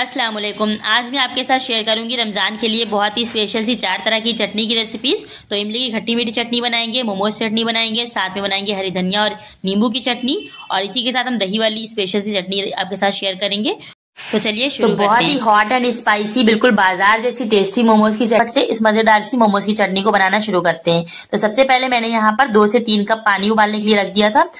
अस्सलाम वालेकुम आज मैं आपके साथ शेयर करूंगी रमज़ान के लिए बहुत ही स्पेशल सी चार तरह की चटनी की रेसिपीज़ तो इमली की खट्टी मीठी चटनी बनाएंगे मोमोज चटनी बनाएंगे साथ में बनाएंगे हरी धनिया और नींबू की चटनी और इसी के साथ हम दही वाली स्पेशल सी चटनी आपके साथ शेयर करेंगे तो चलिए शुरू तो बहुत ही हॉट एंड स्पाइसी बिल्कुल बाजार जैसी टेस्टी मोमोज की चटनी से इस मजेदार सी मोमोज की चटनी को बनाना शुरू करते हैं तो सबसे पहले मैंने यहाँ पर दो से तीन कप पानी उबालने के लिए रख दिया था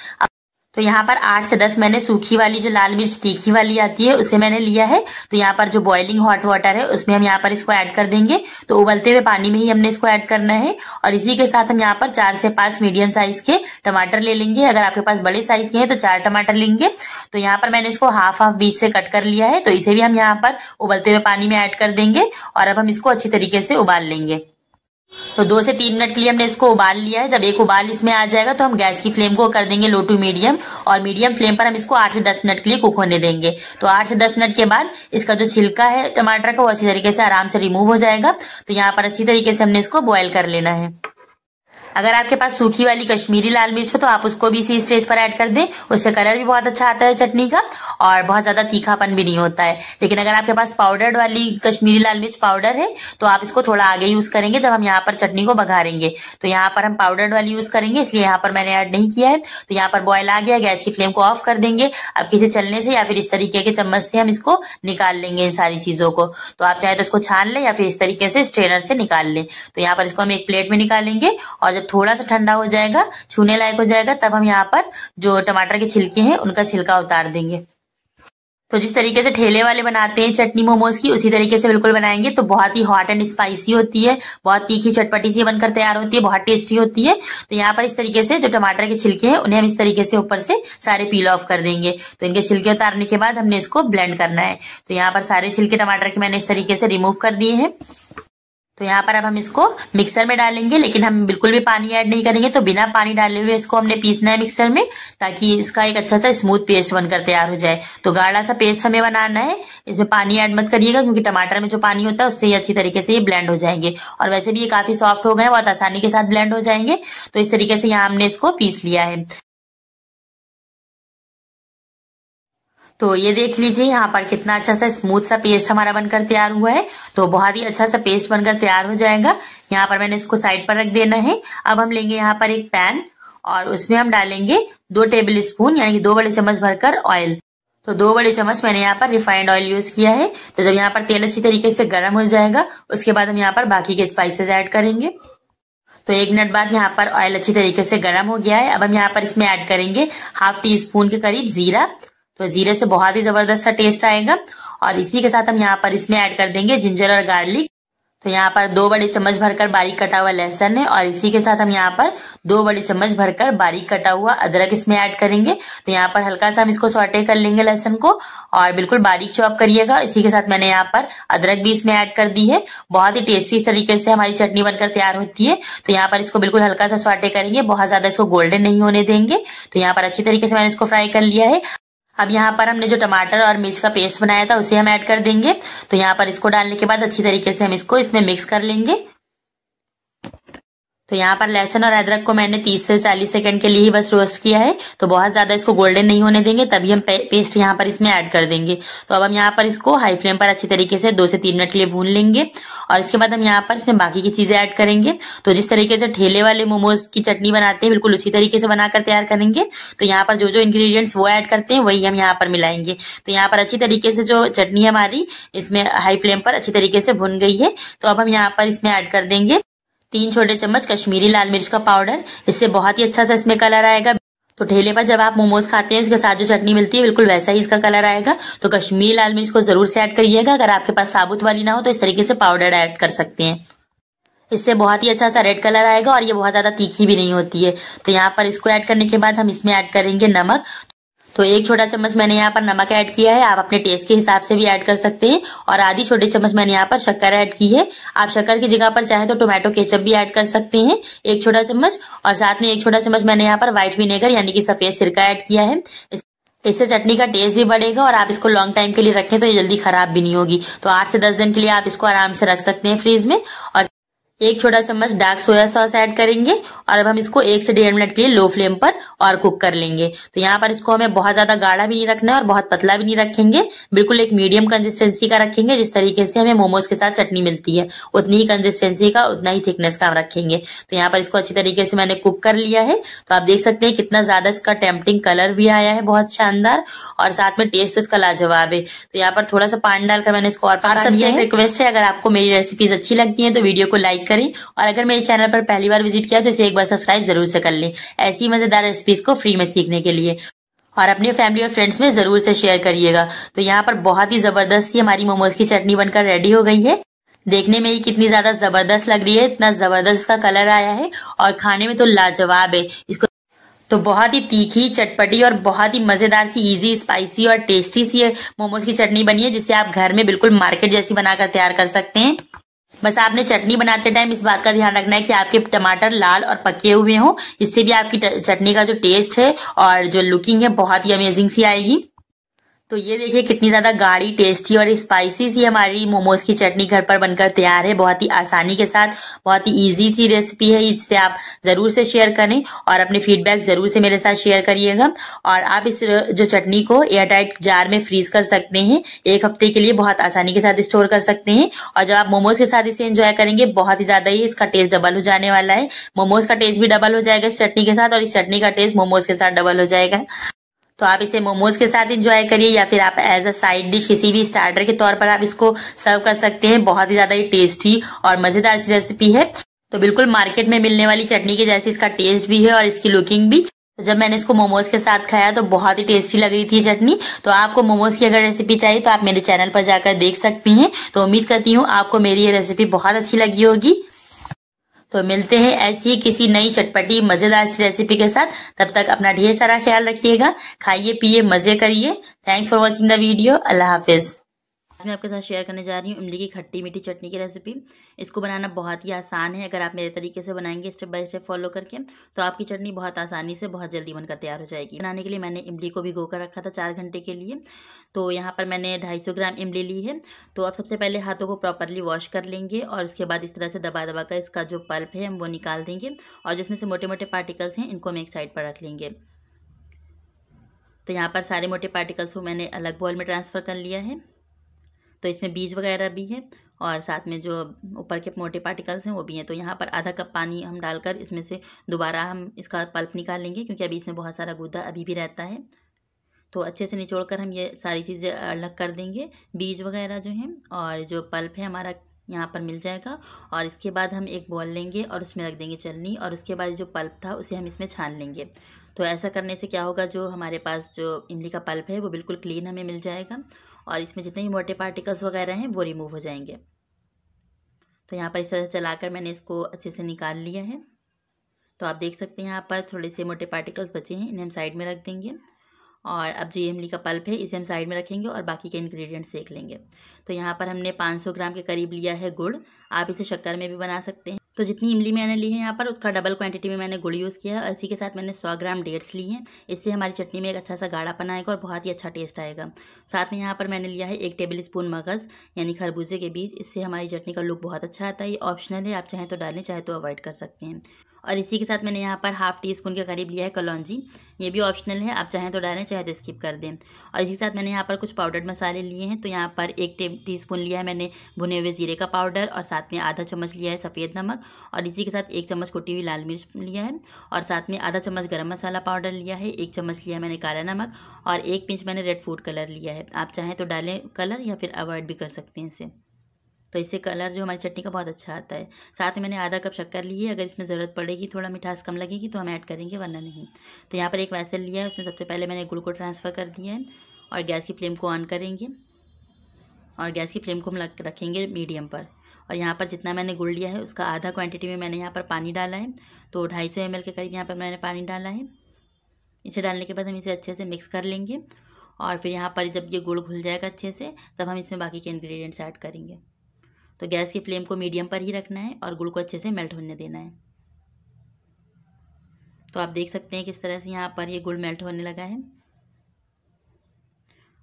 तो यहाँ पर आठ से दस मैंने सूखी वाली जो लाल मिर्च तीखी वाली आती है उसे मैंने लिया है तो यहाँ पर जो बॉइलिंग हॉट वाटर है उसमें हम यहाँ पर इसको ऐड कर देंगे तो उबलते हुए पानी में ही हमने इसको ऐड करना है और इसी के साथ हम यहाँ पर चार से पांच मीडियम साइज के टमाटर ले लेंगे अगर आपके पास बड़े साइज के हैं तो चार टमाटर लेंगे तो यहाँ पर मैंने इसको हाफ हाफ बीच से कट कर लिया है तो इसे भी हम यहाँ पर उबलते हुए पानी में ऐड कर देंगे और अब हम इसको अच्छी तरीके से उबाल लेंगे तो दो से तीन मिनट के लिए हमने इसको उबाल लिया है जब एक उबाल इसमें आ जाएगा तो हम गैस की फ्लेम को कर देंगे लो टू मीडियम और मीडियम फ्लेम पर हम इसको आठ से दस मिनट के लिए कुक होने देंगे तो आठ से दस मिनट के बाद इसका जो छिलका है टमाटर का वो अच्छी तरीके से आराम से रिमूव हो जाएगा तो यहाँ पर अच्छी तरीके से हमने इसको बॉयल कर लेना है अगर आपके पास सूखी वाली कश्मीरी लाल मिर्च हो तो आप उसको भी इसी स्टेज पर ऐड कर दें उससे कलर भी बहुत अच्छा आता है चटनी का और बहुत ज्यादा तीखापन भी नहीं होता है लेकिन अगर आपके पास पाउडर वाली कश्मीरी लाल मिर्च पाउडर है तो आप इसको थोड़ा आगे यूज करेंगे जब हम यहाँ पर चटनी को बघारेंगे तो यहाँ पर हम पाउडर्ड वाली यूज करेंगे इसलिए यहाँ पर मैंने ऐड नहीं किया है तो यहाँ पर बॉयल आ गया गैस की फ्लेम को ऑफ कर देंगे अब किसी चलने से या फिर इस तरीके के चम्मच से हम इसको निकाल लेंगे इन सारी चीजों को तो आप चाहे तो इसको छान लें या फिर इस तरीके से स्ट्रेनर से निकाल लें तो यहाँ पर इसको हम एक प्लेट में निकालेंगे और जब थोड़ा सा ठंडा हो जाएगा छूने लायक हो जाएगा तब हम यहाँ पर जो टमाटर के छिलके हैं उनका छिलका उतार देंगे तो जिस तरीके से ठेले वाले बनाते हैं चटनी मोमोज की उसी तरीके से बिल्कुल बनाएंगे तो बहुत ही हॉट एंड स्पाइसी होती है बहुत तीखी चटपटी सी बनकर तैयार होती है बहुत टेस्टी होती है तो यहाँ पर इस तरीके से जो टमाटर के छिलके हैं उन्हें हम इस तरीके से ऊपर से सारे पील ऑफ कर देंगे तो इनके छिलके उतारने के बाद हमने इसको ब्लेंड करना है तो यहाँ पर सारे छिलके टमाटर के मैंने इस तरीके से रिमूव कर दिए हैं तो यहाँ पर अब हम इसको मिक्सर में डालेंगे लेकिन हम बिल्कुल भी पानी ऐड नहीं करेंगे तो बिना पानी डाले हुए इसको हमने पीसना है मिक्सर में ताकि इसका एक अच्छा सा स्मूथ पेस्ट बनकर तैयार हो जाए तो गाढ़ा सा पेस्ट हमें बनाना है इसमें पानी ऐड मत करिएगा क्योंकि टमाटर में जो पानी होता है उससे ही अच्छी तरीके से ये ब्लेंड हो जाएंगे और वैसे भी ये काफी सॉफ्ट हो गए बहुत आसानी के साथ ब्लेंड हो जाएंगे तो इस तरीके से यहाँ हमने इसको पीस लिया है तो ये देख लीजिए यहाँ पर कितना अच्छा सा स्मूथ सा पेस्ट हमारा बनकर तैयार हुआ है तो बहुत ही अच्छा सा पेस्ट बनकर तैयार हो जाएगा यहाँ पर मैंने इसको साइड पर रख देना है अब हम लेंगे यहाँ पर एक पैन और उसमें हम डालेंगे दो टेबल स्पून यानी कि दो बड़े चम्मच भरकर ऑयल तो दो बड़े चम्मच मैंने यहाँ पर रिफाइंड ऑयल यूज किया है तो जब यहाँ पर तेल अच्छी तरीके से गर्म हो जाएगा उसके बाद हम यहाँ पर बाकी के स्पाइसेस ऐड करेंगे तो एक मिनट बाद यहाँ पर ऑयल अच्छी तरीके से गर्म हो गया है अब हम यहाँ पर इसमें ऐड करेंगे हाफ टी स्पून के करीब जीरा तो जीरे से बहुत ही जबरदस्त सा टेस्ट आएगा और इसी के साथ हम यहाँ पर इसमें ऐड कर देंगे जिंजर और गार्लिक तो यहाँ पर दो बड़े चम्मच भरकर बारीक कटा हुआ लहसन है और इसी के साथ हम यहाँ पर दो बड़े चम्मच भरकर बारीक कटा हुआ अदरक इसमें ऐड करेंगे तो यहाँ पर हल्का सा हम इसको सॉटे कर लेंगे लहसन को और बिल्कुल बारीक चॉप करिएगा इसी के साथ मैंने यहाँ पर अदरक भी इसमें ऐड कर दी है बहुत ही टेस्टी तरीके से हमारी चटनी बनकर तैयार होती है तो यहाँ पर इसको बिल्कुल हल्का सा सॉटे करेंगे बहुत ज्यादा इसको गोल्डन नहीं होने देंगे तो यहाँ पर अच्छी तरीके से मैंने इसको फ्राई कर लिया है अब यहाँ पर हमने जो टमाटर और मिर्च का पेस्ट बनाया था उसे हम ऐड कर देंगे तो यहाँ पर इसको डालने के बाद अच्छी तरीके से हम इसको इसमें मिक्स कर लेंगे तो यहाँ पर लहसन और अदरक को मैंने 30 से 40 सेकंड के लिए ही बस रोस्ट किया है तो बहुत ज्यादा इसको गोल्डन नहीं होने देंगे तभी हम पेस्ट यहाँ पर इसमें ऐड कर देंगे तो अब हम यहाँ पर इसको हाई फ्लेम पर अच्छी तरीके से दो से तीन मिनट के लिए भून लेंगे और इसके बाद हम यहाँ पर इसमें बाकी की चीजें ऐड करेंगे तो जिस तरीके से ठेले वाले मोमोज की चटनी बनाते हैं बिल्कुल उसी तरीके से बनाकर तैयार करेंगे तो यहाँ पर जो जो इंग्रीडियंट्स वो ऐड करते हैं वही हम यहाँ पर मिलाएंगे तो यहाँ पर अच्छी तरीके से जो चटनी है हमारी इसमें हाई फ्लेम पर अच्छी तरीके से भुन गई है तो अब हम यहाँ पर इसमें ऐड कर देंगे तीन छोटे चम्मच कश्मीरी लाल मिर्च का पाउडर इससे बहुत ही अच्छा सा इसमें कलर आएगा तो ठेले पर जब आप मोमोज खाते हैं उसके साथ जो चटनी मिलती है बिल्कुल वैसा ही इसका कलर आएगा तो कश्मीरी लाल मिर्च को जरूर से ऐड करिएगा अगर आपके पास साबुत वाली ना हो तो इस तरीके से पाउडर ऐड कर सकते हैं इससे बहुत ही अच्छा सा रेड कलर आएगा और ये बहुत ज्यादा तीखी भी नहीं होती है तो यहाँ पर इसको ऐड करने के बाद हम इसमें ऐड करेंगे नमक तो एक छोटा चम्मच मैंने यहाँ पर नमक ऐड किया है आप अपने टेस्ट के हिसाब से भी ऐड कर सकते हैं और आधी छोटी चम्मच मैंने यहाँ पर शक्कर ऐड की है आप शक्कर की जगह पर चाहे तो टोमेटो केचप भी ऐड कर सकते हैं एक छोटा चम्मच और साथ में एक छोटा चम्मच मैंने यहाँ पर व्हाइट विनेगर यानी कि सफेद सिरका ऐड किया है इससे चटनी का टेस्ट भी बढ़ेगा और आप इसको लॉन्ग टाइम के लिए रखें तो ये जल्दी खराब भी नहीं होगी तो आठ से दस दिन के लिए आप इसको आराम से रख सकते हैं फ्रीज में और एक छोटा चम्मच डार्क सोया सॉस ऐड करेंगे और अब हम इसको एक से डेढ़ मिनट के लिए लो फ्लेम पर और कुक कर लेंगे तो यहाँ पर इसको हमें बहुत ज्यादा गाढ़ा भी नहीं रखना है और बहुत पतला भी नहीं रखेंगे बिल्कुल एक मीडियम कंसिस्टेंसी का रखेंगे जिस तरीके से हमें मोमोज के साथ चटनी मिलती है उतनी ही कंसिस्टेंसी का उतना ही थिकनेस का हम रखेंगे तो यहाँ पर इसको अच्छी तरीके से मैंने कुक कर लिया है तो आप देख सकते हैं कितना ज्यादा इसका टेम्पटिंग कलर भी आया है बहुत शानदार और साथ में टेस्ट तो इसका लाजवाब है तो यहाँ पर थोड़ा सा पानी डालकर मैंने इसको और रिक्वेस्ट है अगर आपको मेरी रेसिपीज अच्छी लगती है तो वीडियो को लाइक करें और अगर मेरे चैनल पर पहली बार विजिट किया तो इसे एक बार सब्सक्राइब जरूर से कर लें ऐसी मजेदार रेसिपीज को फ्री में सीखने के लिए और अपने फैमिली और फ्रेंड्स में जरूर से शेयर करिएगा तो यहाँ पर बहुत ही जबरदस्त सी हमारी मोमोज की चटनी बनकर रेडी हो गई है देखने में ही कितनी ज्यादा जबरदस्त लग रही है इतना जबरदस्त का कलर आया है और खाने में तो लाजवाब है इसको तो बहुत ही तीखी चटपटी और बहुत ही मजेदार सी इजी स्पाइसी और टेस्टी सी मोमोज की चटनी बनी है जिसे आप घर में बिल्कुल मार्केट जैसी बनाकर तैयार कर सकते हैं बस आपने चटनी बनाते टाइम इस बात का ध्यान रखना है कि आपके टमाटर लाल और पके हुए हों इससे भी आपकी चटनी का जो टेस्ट है और जो लुकिंग है बहुत ही अमेजिंग सी आएगी तो ये देखिए कितनी ज़्यादा गाढ़ी टेस्टी और स्पाइसी सी हमारी मोमोज की चटनी घर पर बनकर तैयार है बहुत ही आसानी के साथ बहुत ही इजी सी रेसिपी है इससे आप ज़रूर से शेयर करें और अपने फीडबैक ज़रूर से मेरे साथ शेयर करिएगा और आप इस जो चटनी को एयरटाइट जार में फ्रीज कर सकते हैं एक हफ्ते के लिए बहुत आसानी के साथ स्टोर कर सकते हैं और जब आप मोमोज के साथ इसे एंजॉय करेंगे बहुत ही ज़्यादा ही इसका टेस्ट डबल हो जाने वाला है मोमोज का टेस्ट भी डबल हो जाएगा इस चटनी के साथ और इस चटनी का टेस्ट मोमोज के साथ डबल हो जाएगा तो आप इसे मोमोज के साथ इंजॉय करिए या फिर आप एज अ साइड डिश किसी भी स्टार्टर के तौर पर आप इसको सर्व कर सकते हैं बहुत ही ज्यादा ही टेस्टी और मजेदार सी रेसिपी है तो बिल्कुल मार्केट में मिलने वाली चटनी के जैसे इसका टेस्ट भी है और इसकी लुकिंग भी तो जब मैंने इसको मोमोज के साथ खाया तो बहुत ही टेस्टी लग रही थी चटनी तो आपको मोमोज की अगर रेसिपी चाहिए तो आप मेरे चैनल पर जाकर देख सकती हैं तो उम्मीद करती हूँ आपको मेरी ये रेसिपी बहुत अच्छी लगी होगी तो मिलते हैं ऐसी किसी नई चटपटी मजेदार रेसिपी के साथ तब तक अपना ढेर सारा ख्याल रखिएगा खाइए पिए मजे करिए thanks for watching the video अल्लाह हाफिज मैं आपके साथ शेयर करने जा रही हूँ इमली की खट्टी मीठी चटनी की रेसिपी इसको बनाना बहुत ही आसान है अगर आप मेरे तरीके से बनाएंगे स्टेप बाय स्टेप फॉलो करके तो आपकी चटनी बहुत आसानी से बहुत जल्दी बनकर तैयार हो जाएगी बनाने के लिए मैंने इमली को भिगो कर रखा था चार घंटे के लिए तो यहाँ पर मैंने ढाई ग्राम इमली ली है तो आप सबसे पहले हाथों को प्रॉपरली वॉश कर लेंगे और उसके बाद इस तरह से दबा दबा कर इसका जो पल्प है हम वो निकाल देंगे और जिसमें से मोटे मोटे पार्टिकल्स हैं इनको हम एक साइड पर रख लेंगे तो यहाँ पर सारे मोटे पार्टिकल्स को मैंने अलग बॉल में ट्रांसफ़र कर लिया है तो इसमें बीज वगैरह भी है और साथ में जो ऊपर के मोटे पार्टिकल्स हैं वो भी हैं तो यहाँ पर आधा कप पानी हम डालकर इसमें से दोबारा हम इसका पल्प निकाल लेंगे क्योंकि अभी इसमें बहुत सारा गुदा अभी भी रहता है तो अच्छे से निचोड़ कर हम ये सारी चीज़ें अलग कर देंगे बीज वगैरह जो हैं और जो पल्प है हमारा यहाँ पर मिल जाएगा और इसके बाद हम एक बॉल लेंगे और उसमें रख देंगे चलनी और उसके बाद जो पल्प था उसे हम इसमें छान लेंगे तो ऐसा करने से क्या होगा जो हमारे पास जो इमली का पल्प है वो बिल्कुल क्लीन हमें मिल जाएगा और इसमें जितने भी मोटे पार्टिकल्स वगैरह हैं वो रिमूव हो जाएंगे तो यहाँ पर इस तरह चलाकर मैंने इसको अच्छे से निकाल लिया है तो आप देख सकते हैं यहाँ पर थोड़े से मोटे पार्टिकल्स बचे हैं इन्हें हम साइड में रख देंगे और अब जो इमली का पल्प है इसे हम साइड में रखेंगे और बाकी के इंग्रेडिएंट्स देख लेंगे तो यहाँ पर हमने 500 ग्राम के करीब लिया है गुड़ आप इसे शक्कर में भी बना सकते हैं तो जितनी इमली मैंने ली है यहाँ पर उसका डबल क्वांटिटी में मैंने गुड़ यूज़ किया है इसी के साथ मैंने सौ ग्राम डेट्स ली हैं इससे हमारी चटनी में एक अच्छा सा गाढ़ापन आएगा और बहुत ही अच्छा टेस्ट आएगा साथ में यहाँ पर मैंने लिया है एक टेबल स्पून मगज़ यानी खरबूजे के बीज इससे हमारी चटनी का लुक बहुत अच्छा आता है ये ऑप्शनल है आप चाहें तो डालें चाहे तो अवॉइड कर सकते हैं और इसी के साथ मैंने यहाँ पर हाफ़ टी स्पून के करीब लिया है कलौजी ये भी ऑप्शनल है आप चाहें तो डालें चाहे तो स्किप कर दें और इसी के साथ मैंने यहाँ पर कुछ पाउडर्ड मसाले लिए हैं तो यहाँ पर एक टी स्पून लिया है मैंने भुने हुए जीरे का पाउडर और साथ में आधा चम्मच लिया है सफ़ेद नमक और इसी के साथ एक चम्मच कुटी हुई लाल मिर्च लिया है और साथ में आधा चम्मच गर्म मसाला पाउडर लिया है एक चम्मच लिया है मैंने काला नमक और एक पिंच मैंने रेड फूड कलर लिया है आप चाहें तो डालें कलर या फिर अवॉइड भी कर सकते हैं इसे तो इससे कलर जो हमारी चटनी का बहुत अच्छा आता है साथ में मैंने आधा कप शक्कर ली है अगर इसमें ज़रूरत पड़ेगी थोड़ा मिठास कम लगेगी तो हम ऐड करेंगे वरना नहीं तो यहाँ पर एक वैसल लिया है उसमें सबसे पहले मैंने गुड़ को ट्रांसफ़र कर दिया है और गैस की फ्लेम को ऑन करेंगे और गैस की फ्लेम को हम रखेंगे मीडियम पर और यहाँ पर जितना मैंने गुड़ लिया है उसका आधा क्वांटिटी में मैंने यहाँ पर पानी डाला है तो ढाई सौ के करीब यहाँ पर मैंने पानी डाला है इसे डालने के बाद हम इसे अच्छे से मिक्स कर लेंगे और फिर यहाँ पर जब ये गुड़ घुल जाएगा अच्छे से तब हम इसमें बाकी के इंग्रेडिएंट्स ऐड करेंगे तो गैस की फ्लेम को मीडियम पर ही रखना है और गुड़ को अच्छे से मेल्ट होने देना है तो आप देख सकते हैं किस तरह से यहाँ पर ये गुड़ मेल्ट होने लगा है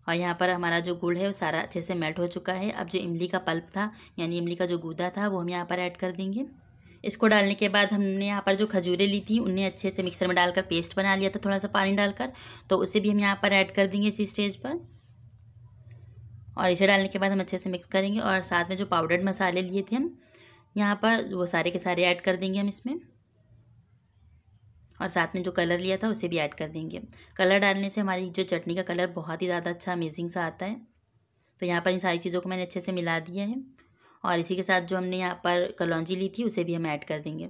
और यहाँ पर हमारा जो गुड़ है वो सारा अच्छे से मेल्ट हो चुका है अब जो इमली का पल्प था यानी इमली का जो गूदा था वो हम यहाँ पर ऐड कर देंगे इसको डालने के बाद हमने यहाँ पर जो खजूरें ली थी उन्हें अच्छे से मिक्सर में डालकर पेस्ट बना लिया था थोड़ा सा पानी डालकर तो उसे भी हम यहाँ पर ऐड कर देंगे इसी स्टेज पर और इसे डालने के बाद हम अच्छे से मिक्स करेंगे और साथ में जो पाउडर्ड मसाले लिए थे हम यहाँ पर वो सारे के सारे ऐड कर देंगे हम इसमें और साथ में जो कलर लिया था उसे भी ऐड कर देंगे कलर डालने से हमारी जो चटनी का कलर बहुत ही ज़्यादा अच्छा अमेजिंग सा आता है तो यहाँ पर इन सारी चीज़ों को मैंने अच्छे से मिला दिया है और इसी के साथ जो हमने यहाँ पर कलौजी ली थी उसे भी हम ऐड कर देंगे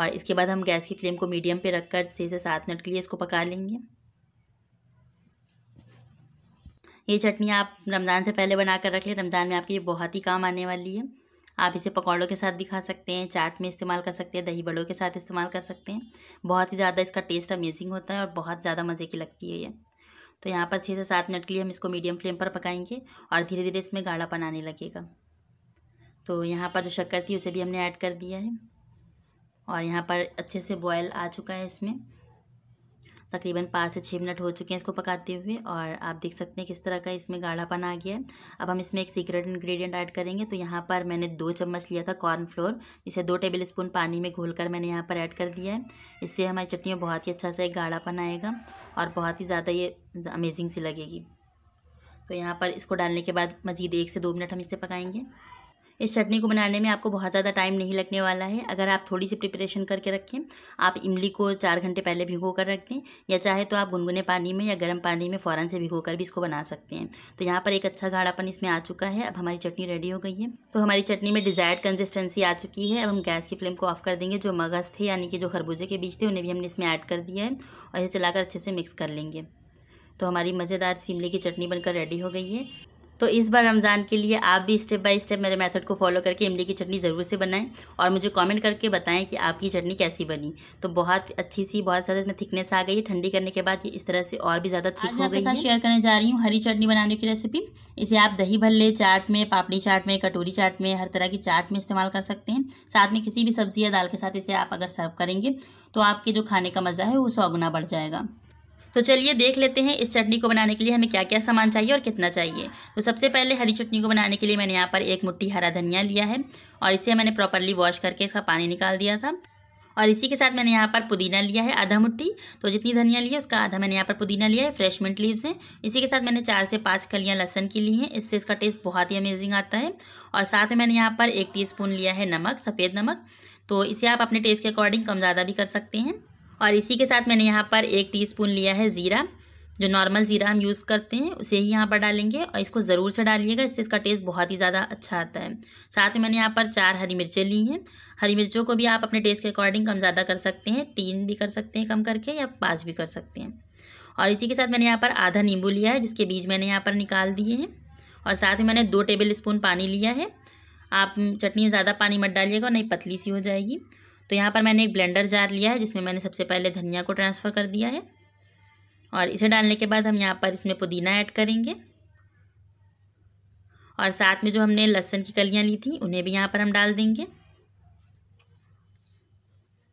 और इसके बाद हम गैस की फ्लेम को मीडियम पे रखकर छः से सात मिनट के लिए इसको पका लेंगे ये चटनी आप रमज़ान से पहले बना कर रख लें रमज़ान में आपके ये बहुत ही काम आने वाली है आप इसे पकौड़ों के साथ भी खा सकते हैं चाट में इस्तेमाल कर सकते हैं दही बड़ों के साथ इस्तेमाल कर सकते हैं बहुत ही ज़्यादा इसका टेस्ट अमेजिंग होता है और बहुत ज़्यादा मज़े की लगती है ये तो यहाँ पर छः से सात मिनट के लिए हम इसको मीडियम फ्लेम पर पकाएंगे और धीरे धीरे इसमें गाढ़ापन आने लगेगा तो यहाँ पर जो शक्कर थी उसे भी हमने ऐड कर दिया है और यहाँ पर अच्छे से बॉयल आ चुका है इसमें तकरीबन पाँच से छः मिनट हो चुके हैं इसको पकाते हुए और आप देख सकते हैं किस तरह का इसमें गाढ़ापन आ गया है अब हम इसमें एक सीक्रेट इंग्रेडिएंट ऐड करेंगे तो यहाँ पर मैंने दो चम्मच लिया था कॉर्नफ्लोर इसे दो टेबल स्पून पानी में घोल कर मैंने यहाँ पर ऐड कर दिया है इससे हमारी चटनी में बहुत ही अच्छा सा एक गाढ़ापन आएगा और बहुत ही ज़्यादा ये अमेजिंग सी लगेगी तो यहाँ पर इसको डालने के बाद मज़ीद एक से दो मिनट हम इसे पकाएंगे इस चटनी को बनाने में आपको बहुत ज़्यादा टाइम नहीं लगने वाला है अगर आप थोड़ी सी प्रिपरेशन करके रखें आप इमली को चार घंटे पहले भिगो कर रख दें या चाहे तो आप गुनगुने पानी में या गर्म पानी में फ़ौरन से भिगो कर भी इसको बना सकते हैं तो यहाँ पर एक अच्छा गाढ़ापन इसमें आ चुका है अब हमारी चटनी रेडी हो गई है तो हमारी चटनी में डिज़ायर्ड कंसिस्टेंसी आ चुकी है अब हम गैस की फ्लेम को ऑफ कर देंगे जो मगज़ थे यानी कि जो खरबूजे के बीज थे उन्हें भी हमने इसमें ऐड कर दिया है और इसे चलाकर अच्छे से मिक्स कर लेंगे तो हमारी मज़ेदार सीमले की चटनी बनकर रेडी हो गई है तो इस बार रमज़ान के लिए आप भी स्टेप बाय स्टेप मेरे मेथड को फॉलो करके इमली की चटनी ज़रूर से बनाएं और मुझे कमेंट करके बताएं कि आपकी चटनी कैसी बनी तो बहुत अच्छी सी बहुत ज़्यादा इसमें थिकनेस आ गई है ठंडी करने के बाद ये इस तरह से और भी ज़्यादा थिक हो गई है शेयर करने जा रही हूँ हरी चटनी बनाने की रेसिपी इसे आप दही भल्ले चाट में पापड़ी चाट में कटोरी चाट में हर तरह की चाट में इस्तेमाल कर सकते हैं साथ में किसी भी सब्जी या दाल के साथ इसे आप अगर सर्व करेंगे तो आपके जो खाने का मज़ा है वो सौ गुना बढ़ जाएगा तो चलिए देख लेते हैं इस चटनी को बनाने के लिए हमें क्या क्या सामान चाहिए और कितना चाहिए तो सबसे पहले हरी चटनी को बनाने के लिए मैंने यहाँ पर एक मुट्ठी हरा धनिया लिया है और इसे मैंने प्रॉपरली वॉश करके इसका पानी निकाल दिया था और इसी के साथ मैंने यहाँ पर पुदीना लिया है आधा मुट्ठी तो जितनी धनिया ली है उसका आधा मैंने यहाँ पर पुदीना लिया है फ्रेश मिंट लीव्स हैं इसी के साथ मैंने चार से पाँच कलियाँ लहसन की ली हैं इससे इसका टेस्ट बहुत ही अमेजिंग आता है और साथ में मैंने यहाँ पर एक टीस्पून लिया है नमक सफ़ेद नमक तो इसे आप अपने टेस्ट के अकॉर्डिंग कम ज़्यादा भी कर सकते हैं और इसी के साथ मैंने यहाँ पर एक टी लिया है ज़ीरा जो नॉर्मल ज़ीरा हम यूज़ करते हैं उसे ही यहाँ पर डालेंगे और इसको ज़रूर से डालिएगा इससे इसका टेस्ट बहुत ही ज़्यादा अच्छा आता है साथ में मैंने यहाँ पर चार हरी मिर्चें ली हैं हरी मिर्चों को भी आप अपने टेस्ट के अकॉर्डिंग कम ज़्यादा कर सकते हैं तीन भी कर सकते हैं कम करके या पाँच भी कर सकते हैं और इसी के साथ मैंने यहाँ पर आधा नींबू लिया है जिसके बीज मैंने यहाँ पर निकाल दिए हैं और साथ में मैंने दो टेबल स्पून पानी लिया है आप चटनी ज़्यादा पानी मत डालिएगा नहीं पतली सी हो जाएगी तो यहाँ पर मैंने एक ब्लेंडर जार लिया है जिसमें मैंने सबसे पहले धनिया को ट्रांसफ़र कर दिया है और इसे डालने के बाद हम यहाँ पर इसमें पुदीना ऐड करेंगे और साथ में जो हमने लहसुन की कलियाँ ली थी उन्हें भी यहाँ पर हम डाल देंगे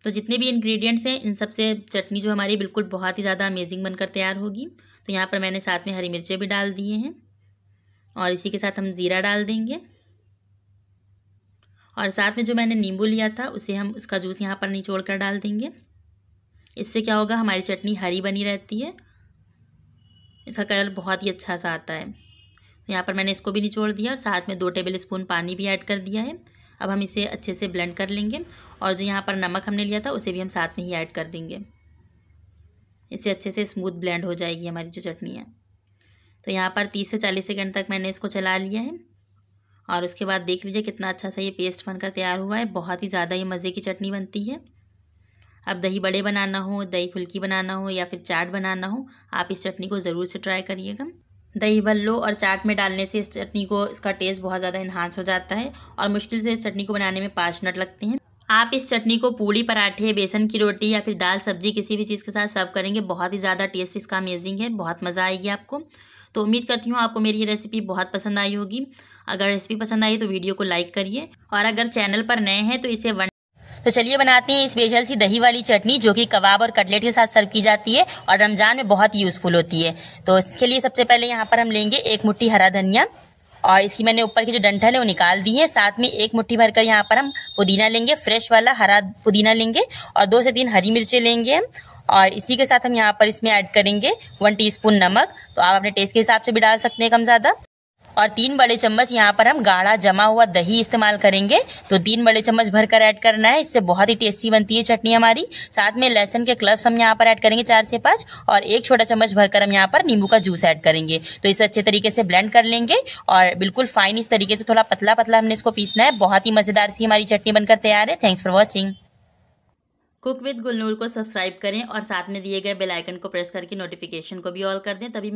तो जितने भी इंग्रेडिएंट्स हैं इन सबसे चटनी जो हमारी बिल्कुल बहुत ही ज़्यादा अमेजिंग बनकर तैयार होगी तो यहाँ पर मैंने साथ में हरी मिर्चें भी डाल दिए हैं और इसी के साथ हम ज़ीरा डाल देंगे और साथ में जो मैंने नींबू लिया था उसे हम उसका जूस यहाँ पर निचोड़ कर डाल देंगे इससे क्या होगा हमारी चटनी हरी बनी रहती है इसका कलर बहुत ही अच्छा सा आता है तो यहाँ पर मैंने इसको भी निचोड़ दिया और साथ में दो टेबल स्पून पानी भी ऐड कर दिया है अब हम इसे अच्छे से ब्लेंड कर लेंगे और जो यहाँ पर नमक हमने लिया था उसे भी हम साथ में ही ऐड कर देंगे इसे अच्छे से स्मूथ ब्लेंड हो जाएगी हमारी जो चटनी है तो यहाँ पर तीस से चालीस सेकेंड तक मैंने इसको चला लिया है और उसके बाद देख लीजिए कितना अच्छा सा ये पेस्ट बनकर तैयार हुआ है बहुत ही ज़्यादा ये मज़े की चटनी बनती है अब दही बड़े बनाना हो दही फुल्की बनाना हो या फिर चाट बनाना हो आप इस चटनी को ज़रूर से ट्राई करिएगा दही भल्लो और चाट में डालने से इस चटनी को इसका टेस्ट बहुत ज़्यादा इन्हांस हो जाता है और मुश्किल से इस चटनी को बनाने में पाँच मिनट लगते हैं आप इस चटनी को पूड़ी पराठे बेसन की रोटी या फिर दाल सब्जी किसी भी चीज़ के साथ सर्व करेंगे बहुत ही ज़्यादा टेस्ट इसका अमेजिंग है बहुत मज़ा आएगी आपको तो उम्मीद करती हूँ आपको मेरी ये रेसिपी बहुत पसंद आई होगी अगर रेसिपी पसंद आई तो वीडियो को लाइक करिए और अगर चैनल पर नए हैं तो इसे वन तो चलिए बनाते हैं स्पेशल सी दही वाली चटनी जो कि कबाब और कटलेट के साथ सर्व की जाती है और रमज़ान में बहुत यूज़फुल होती है तो इसके लिए सबसे पहले यहाँ पर हम लेंगे एक मुट्ठी हरा धनिया और इसकी मैंने ऊपर की जो डंठल है वो निकाल दी है साथ में एक मुट्ठी भरकर यहाँ पर हम पुदीना लेंगे फ्रेश वाला हरा पुदीना लेंगे और दो से तीन हरी मिर्चें लेंगे हम और इसी के साथ हम यहाँ पर इसमें ऐड करेंगे वन टीस्पून नमक तो आप अपने टेस्ट के हिसाब से भी डाल सकते हैं कम ज़्यादा और तीन बड़े चम्मच यहाँ पर हम गाढ़ा जमा हुआ दही इस्तेमाल करेंगे तो तीन बड़े चम्मच भरकर ऐड करना है इससे बहुत ही टेस्टी बनती है चटनी हमारी साथ में लहसन के क्लब्स हम यहाँ पर ऐड करेंगे चार से पाँच और एक छोटा चम्मच भरकर हम यहाँ पर नींबू का जूस ऐड करेंगे तो इसे अच्छे तरीके से ब्लेंड कर लेंगे और बिल्कुल फाइन इस तरीके से थोड़ा पतला पतला हमने इसको पीसना है बहुत ही मज़ेदार सी हमारी चटनी बनकर तैयार है thanks for watching cook with Gulnoor को सब्सक्राइब करें और साथ में दिए गए बेल आइकन को प्रेस करके नोटिफिकेशन को भी ऑल कर दें तभी